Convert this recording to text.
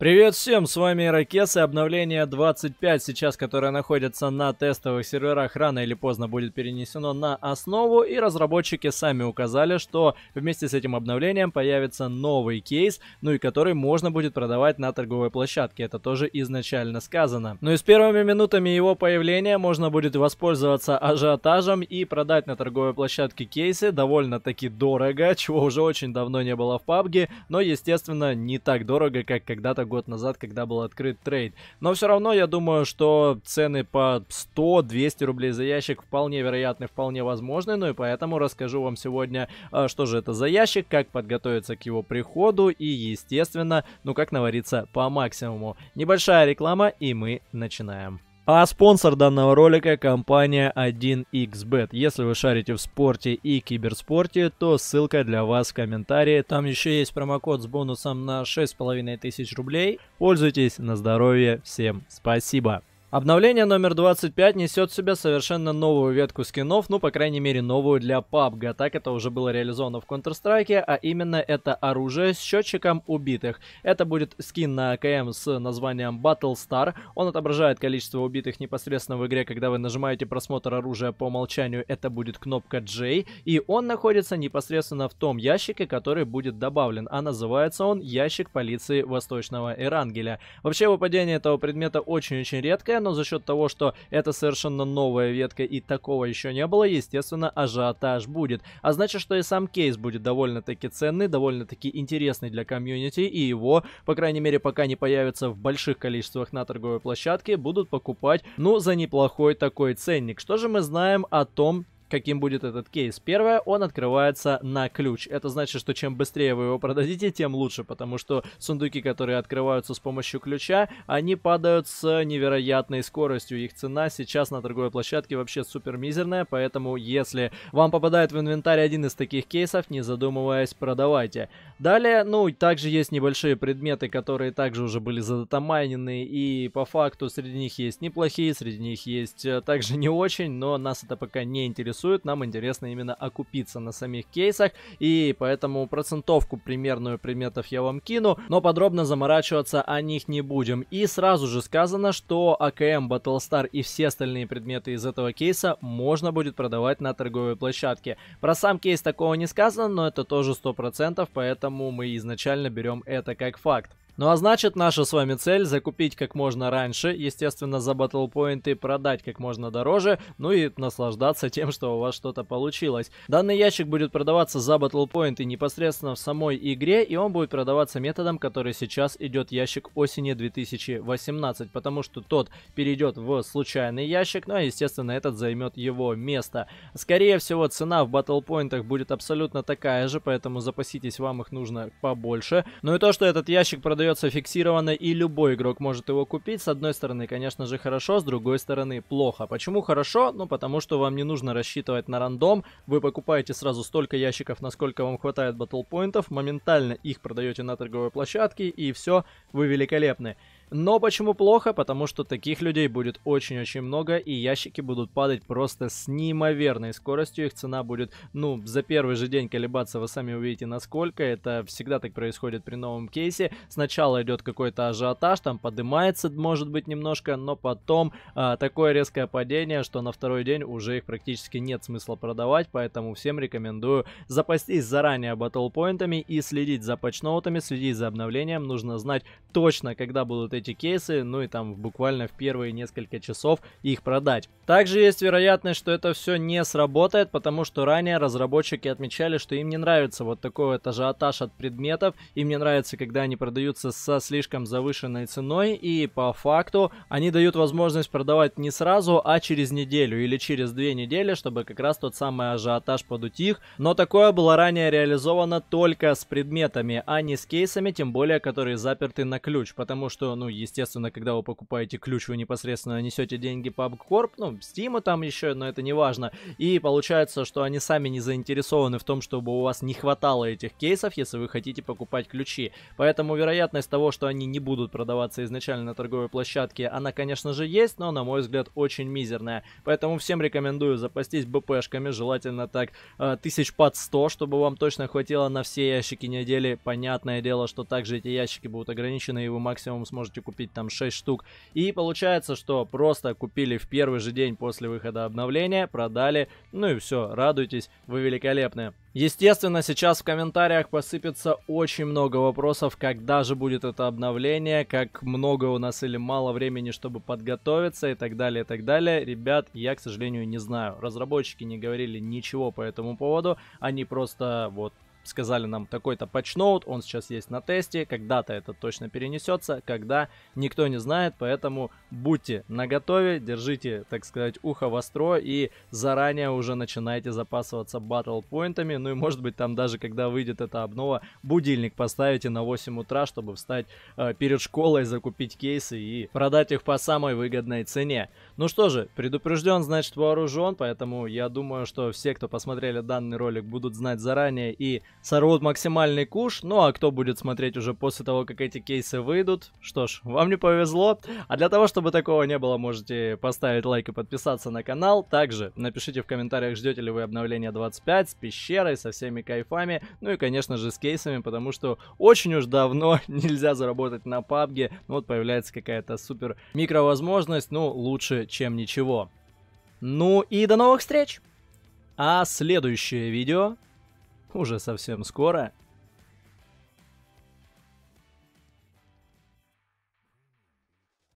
Привет всем, с вами Ирокес и обновление 25, сейчас которое находится на тестовых серверах, рано или поздно будет перенесено на основу, и разработчики сами указали, что вместе с этим обновлением появится новый кейс, ну и который можно будет продавать на торговой площадке, это тоже изначально сказано. Ну и с первыми минутами его появления можно будет воспользоваться ажиотажем и продать на торговой площадке кейсы довольно-таки дорого, чего уже очень давно не было в PUBG, но естественно не так дорого, как когда-то год назад, когда был открыт трейд. Но все равно я думаю, что цены по 100-200 рублей за ящик вполне вероятны, вполне возможны. Ну и поэтому расскажу вам сегодня, э, что же это за ящик, как подготовиться к его приходу и, естественно, ну как навариться по максимуму. Небольшая реклама и мы начинаем. А спонсор данного ролика – компания 1xbet. Если вы шарите в спорте и киберспорте, то ссылка для вас в комментарии. Там еще есть промокод с бонусом на 6500 рублей. Пользуйтесь на здоровье. Всем спасибо. Обновление номер 25 несет в себя совершенно новую ветку скинов, ну, по крайней мере, новую для PUBG. Так это уже было реализовано в Counter-Strike, а именно это оружие с счетчиком убитых. Это будет скин на АКМ с названием Battle Star. Он отображает количество убитых непосредственно в игре, когда вы нажимаете просмотр оружия по умолчанию, это будет кнопка J, и он находится непосредственно в том ящике, который будет добавлен, а называется он ящик полиции Восточного Эрангеля. Вообще, выпадение этого предмета очень-очень редкое, но за счет того, что это совершенно новая ветка и такого еще не было, естественно, ажиотаж будет. А значит, что и сам кейс будет довольно-таки ценный, довольно-таки интересный для комьюнити, и его, по крайней мере, пока не появится в больших количествах на торговой площадке, будут покупать, ну, за неплохой такой ценник. Что же мы знаем о том, каким будет этот кейс. Первое, он открывается на ключ. Это значит, что чем быстрее вы его продадите, тем лучше, потому что сундуки, которые открываются с помощью ключа, они падают с невероятной скоростью. Их цена сейчас на торговой площадке вообще супер мизерная, поэтому если вам попадает в инвентарь один из таких кейсов, не задумываясь, продавайте. Далее, ну, также есть небольшие предметы, которые также уже были задатамайнены, и по факту среди них есть неплохие, среди них есть э, также не очень, но нас это пока не интересует интересует, нам интересно именно окупиться на самих кейсах, и поэтому процентовку примерную предметов я вам кину, но подробно заморачиваться о них не будем. И сразу же сказано, что АКМ, Battlestar и все остальные предметы из этого кейса можно будет продавать на торговой площадке. Про сам кейс такого не сказано, но это тоже 100%, поэтому мы изначально берем это как факт. Ну а значит, наша с вами цель закупить как можно раньше, естественно, за батлпоинты, продать как можно дороже, ну и наслаждаться тем, что у вас что-то получилось. Данный ящик будет продаваться за батлпоинты непосредственно в самой игре, и он будет продаваться методом, который сейчас идет ящик осени 2018, потому что тот перейдет в случайный ящик, ну а естественно этот займет его место. Скорее всего, цена в батлпоинтах будет абсолютно такая же, поэтому запаситесь, вам их нужно побольше. Ну и то, что этот ящик продает продается фиксированно, и любой игрок может его купить. С одной стороны, конечно же, хорошо, с другой стороны, плохо. Почему хорошо? Ну, потому что вам не нужно рассчитывать на рандом. Вы покупаете сразу столько ящиков, насколько вам хватает батлпоинтов, моментально их продаете на торговой площадке, и все, вы великолепны. Но почему плохо? Потому что таких людей будет очень-очень много, и ящики будут падать просто с неимоверной скоростью. Их цена будет, ну, за первый же день колебаться, вы сами увидите насколько. Это всегда так происходит при новом кейсе. Сначала идет какой-то ажиотаж, там поднимается, может быть, немножко, но потом а, такое резкое падение, что на второй день уже их практически нет смысла продавать, поэтому всем рекомендую запастись заранее батлпоинтами и следить за патчноутами, следить за обновлением. Нужно знать точно, когда будут эти эти кейсы, ну и там буквально в первые несколько часов их продать. Также есть вероятность, что это все не сработает, потому что ранее разработчики отмечали, что им не нравится вот такой вот ажиотаж от предметов, им не нравится, когда они продаются со слишком завышенной ценой, и по факту они дают возможность продавать не сразу, а через неделю или через две недели, чтобы как раз тот самый ажиотаж подутих, но такое было ранее реализовано только с предметами, а не с кейсами, тем более, которые заперты на ключ, потому что, ну, естественно, когда вы покупаете ключ, вы непосредственно несете деньги PUBG Corp, ну, Steam там еще, но это не важно. И получается, что они сами не заинтересованы в том, чтобы у вас не хватало этих кейсов, если вы хотите покупать ключи. Поэтому вероятность того, что они не будут продаваться изначально на торговой площадке, она, конечно же, есть, но, на мой взгляд, очень мизерная. Поэтому всем рекомендую запастись БПшками, желательно так, э, тысяч под 100, чтобы вам точно хватило на все ящики недели. Понятное дело, что также эти ящики будут ограничены, и вы максимум сможете можете купить там 6 штук. И получается, что просто купили в первый же день после выхода обновления, продали, ну и все, радуйтесь, вы великолепны. Естественно, сейчас в комментариях посыпется очень много вопросов, когда же будет это обновление, как много у нас или мало времени, чтобы подготовиться и так далее, и так далее. Ребят, я, к сожалению, не знаю. Разработчики не говорили ничего по этому поводу, они просто вот сказали нам такой-то патчноут, он сейчас есть на тесте, когда-то это точно перенесется, когда никто не знает, поэтому будьте наготове, держите, так сказать, ухо востро и заранее уже начинайте запасываться батл-поинтами, ну и может быть там даже когда выйдет эта обнова, будильник поставите на 8 утра, чтобы встать э, перед школой, закупить кейсы и продать их по самой выгодной цене. Ну что же, предупрежден, значит вооружен, поэтому я думаю, что все, кто посмотрели данный ролик, будут знать заранее и сорвут максимальный куш. Ну а кто будет смотреть уже после того, как эти кейсы выйдут? Что ж, вам не повезло. А для того, чтобы такого не было, можете поставить лайк и подписаться на канал. Также напишите в комментариях, ждете ли вы обновления 25 с пещерой, со всеми кайфами. Ну и, конечно же, с кейсами, потому что очень уж давно нельзя заработать на пабге. Ну вот появляется какая-то супер микровозможность. Ну, лучше, чем ничего. Ну и до новых встреч! А следующее видео уже совсем скоро.